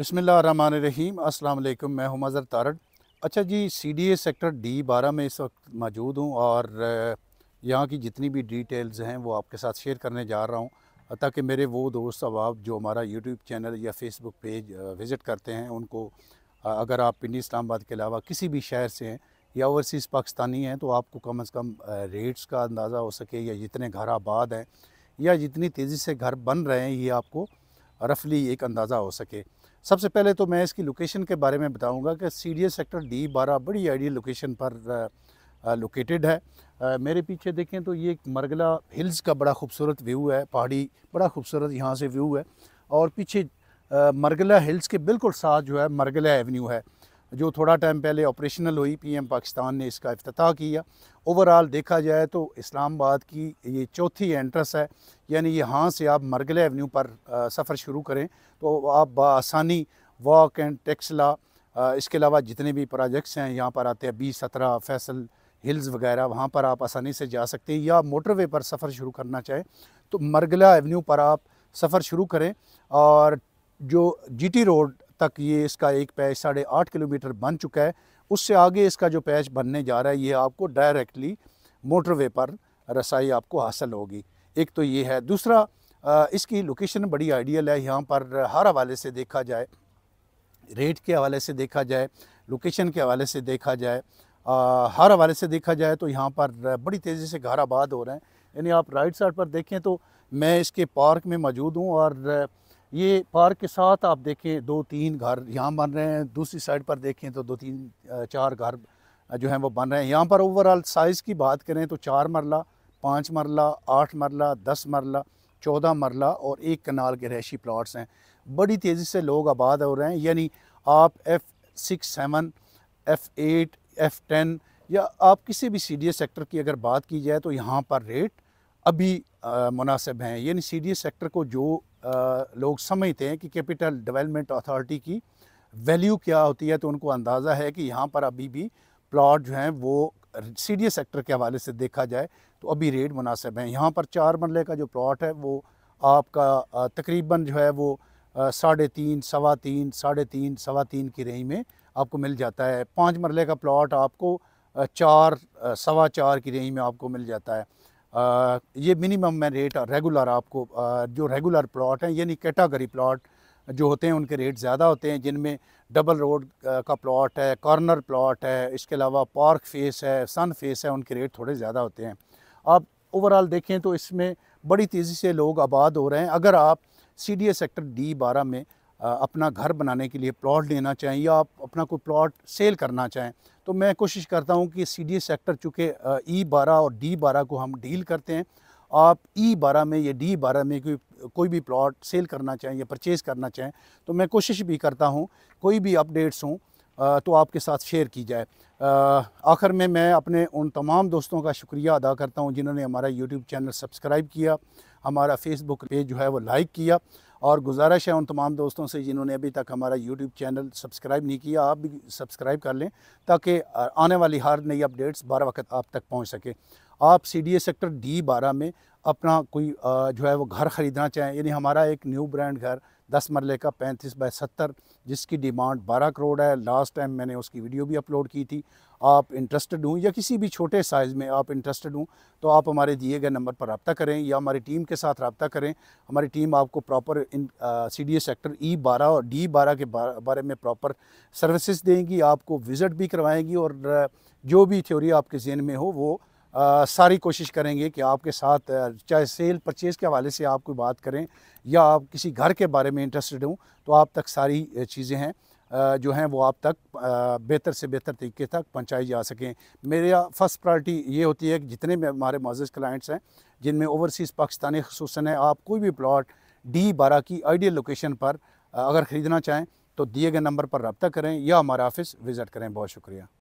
बसमीम अल्लाम मैं हूं मज़र तारड़ अच्छा जी C D A sector D बारह में इस वक्त मौजूद हूं और यहाँ की जितनी भी डिटेल्स हैं वो आपके साथ शेयर करने जा रहा हूं ताकि मेरे वो दोस्त अब जो हमारा यूट्यूब चैनल या फेसबुक पेज विज़िट करते हैं उनको अगर आप पिंडी इस्लामाबाद के अलावा किसी भी शहर से हैं या ओवरसीज़ पाकिस्तानी हैं तो आपको कम अज़ कम रेट्स का अंदाज़ा हो सके या जितने घर आबाद हैं या जितनी तेज़ी से घर बन रहे हैं ये आपको रफली एक अंदाज़ा हो सके सबसे पहले तो मैं इसकी लोकेशन के बारे में बताऊंगा कि सी सेक्टर डी बारह बड़ी आइडियल लोकेशन पर लोकेटेड है मेरे पीछे देखें तो ये एक मरगला हिल्स का बड़ा खूबसूरत व्यू है पहाड़ी बड़ा खूबसूरत यहाँ से व्यू है और पीछे मरगला हिल्स के बिल्कुल साथ जो है मरगला एवेन्यू है जो थोड़ा टाइम पहले ऑपरेशनल हुई पीएम पाकिस्तान ने इसका अफ्ताह किया ओवरऑल देखा जाए तो इस्लामाबाद की ये चौथी एंट्रेंस है यानी यहाँ से आप मरगले एवेन्यू पर सफ़र शुरू करें तो आप आसानी वॉक एंड टेक्सला इसके अलावा जितने भी प्रोजेक्ट्स हैं यहाँ पर आते हैं बीस सत्रह फैसल हिल्स वगैरह वहाँ पर आप आसानी से जा सकते हैं या मोटरवे पर सफ़र शुरू करना चाहें तो मरगला एवेन्यू पर आप सफ़र शुरू करें और जो जीटी रोड तक ये इसका एक पैच साढ़े आठ किलोमीटर बन चुका है उससे आगे इसका जो पैच बनने जा रहा है ये आपको डायरेक्टली मोटरवे पर रसाई आपको हासिल होगी एक तो ये है दूसरा इसकी लोकेशन बड़ी आइडियल है यहाँ पर हर हवाले से देखा जाए रेट के हवाले से देखा जाए लोकेशन के हवाले से देखा जाए आ, हर हवाले से देखा जाए तो यहाँ पर बड़ी तेज़ी से घर आबाद हो रहे हैं यानी आप राइट साइड पर देखें तो मैं इसके पार्क में मौजूद हूँ और ये पार्क के साथ आप देखें दो तीन घर यहाँ बन रहे हैं दूसरी साइड पर देखें तो दो तीन चार घर जो हैं वो बन रहे हैं यहाँ पर ओवरऑल साइज़ की बात करें तो चार मरला पाँच मरला आठ मरला दस मरला चौदह मरला और एक कनाल के रहशी प्लाट्स हैं बड़ी तेज़ी से लोग आबाद हो रहे हैं यानी आप F six seven F eight F ten या आप किसी भी सी डी एस सेक्टर की अगर बात की जाए तो यहाँ पर रेट अभी मुनासिब हैं यानी सी डी सेक्टर को जो आ, लोग समझते हैं कि कैपिटल डेवलपमेंट अथॉरिटी की वैल्यू क्या होती है तो उनको अंदाज़ा है कि यहाँ पर अभी भी प्लाट जो हैं वो सी डी सेक्टर के हवाले से देखा जाए तो अभी रेट मुनासिब हैं यहाँ पर चार मरले का जो प्लाट है वो आपका तकरीबन जो है वो साढ़े तीन सवा तीन साढ़े तीन सवा तीन की रेंज में आपको मिल जाता है पाँच मरले का प्लाट आपको चार सवा चार की रेंज में आपको मिल जाता है ये मिनिमम में रेट रेगुलर आपको जो रेगुलर प्लॉट हैं यानी कैटागरी प्लॉट जो होते हैं उनके रेट ज़्यादा होते हैं जिनमें डबल रोड का प्लॉट है कॉर्नर प्लॉट है इसके अलावा पार्क फेस है सन फेस है उनके रेट थोड़े ज़्यादा होते हैं आप ओवरऑल देखें तो इसमें बड़ी तेज़ी से लोग आबाद हो रहे हैं अगर आप सी डी सेक्टर डी बारह में अपना घर बनाने के लिए प्लॉट लेना चाहें या आप अपना कोई प्लॉट सेल करना चाहें तो मैं कोशिश करता हूं कि सी डी सेक्टर चूँकि ई बारह और डी बारह को हम डील करते हैं आप ई बारह में या डी बारह में कोई कोई भी प्लॉट सेल करना चाहें या परचेज़ करना चाहें तो मैं कोशिश भी करता हूँ कोई भी अपडेट्स हों तो आपके साथ शेयर की जाए आखिर में मैं अपने उन तमाम दोस्तों का शुक्रिया अदा करता हूँ जिन्होंने हमारा यूट्यूब चैनल सब्सक्राइब किया हमारा फेसबुक पेज जो है वो लाइक किया और गुजारिश है उन तमाम दोस्तों से जिन्होंने अभी तक हमारा यूट्यूब चैनल सब्सक्राइब नहीं किया आप भी सब्सक्राइब कर लें ताकि आने वाली हर नई अपडेट्स बारह वक्त आप तक पहुँच सके आप C D A sector D बारह में अपना कोई जो है वो घर ख़रीदना चाहें यानी हमारा एक न्यू ब्रांड घर दस मरले का पैंतीस बाई सत्तर जिसकी डिमांड बारह करोड़ है लास्ट टाइम मैंने उसकी वीडियो भी अपलोड की थी आप इंटरेस्टेड हूँ या किसी भी छोटे साइज़ में आप इंटरेस्टेड हूँ तो आप हमारे दिए गए नंबर पर रबता करें या हमारी टीम के साथ रबता करें हमारी टीम आपको proper in C D sector E बारह और डी बारह के बारे में प्रॉपर सर्विसेज देंगी आपको विज़िट भी करवाएंगी और जो भी थ्योरी आपके जेन में हो वो आ, सारी कोशिश करेंगे कि आपके साथ चाहे सेल परचेज़ के हवाले से आप कोई बात करें या आप किसी घर के बारे में इंटरेस्टेड हों तो आप तक सारी चीज़ें हैं जो हैं वो आप तक बेहतर से बेहतर तरीके तक पहुँचाई जा सकें मेरा फर्स्ट प्रायरिटी ये होती है कि जितने भी हमारे मज़ज़ क्लाइंट्स हैं जिनमें ओवरसीज़ पाकिस्तानी खसूस हैं आप कोई भी प्लाट डी बारह की आइडियल लोकेशन पर अगर ख़रीदना चाहें तो दिए गए नंबर पर रबता करें या हमारा ऑफिस विज़िट करें बहुत शुक्रिया